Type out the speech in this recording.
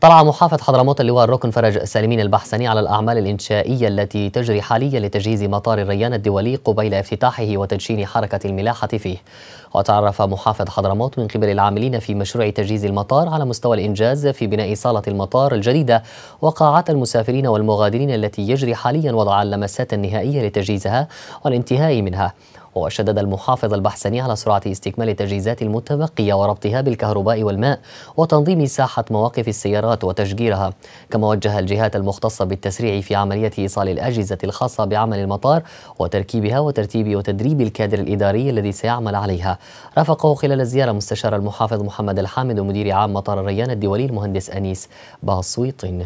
طلع محافظ حضرموت اللواء الركن فرج سالمين البحسني على الأعمال الإنشائية التي تجري حاليا لتجهيز مطار الريان الدولي قبيل افتتاحه وتدشين حركة الملاحة فيه وتعرف محافظ حضرموت من قبل العاملين في مشروع تجهيز المطار على مستوى الإنجاز في بناء صالة المطار الجديدة وقاعات المسافرين والمغادرين التي يجري حاليا وضع اللمسات النهائية لتجهيزها والانتهاء منها وشدد المحافظ البحسني على سرعة استكمال التجهيزات المتبقية وربطها بالكهرباء والماء وتنظيم ساحة مواقف السيارات وتشجيرها كما وجه الجهات المختصة بالتسريع في عملية إيصال الأجهزة الخاصة بعمل المطار وتركيبها وترتيب وتدريب الكادر الإداري الذي سيعمل عليها رافقه خلال الزيارة مستشار المحافظ محمد الحامد ومدير عام مطار الريان الدولي المهندس أنيس باصويطن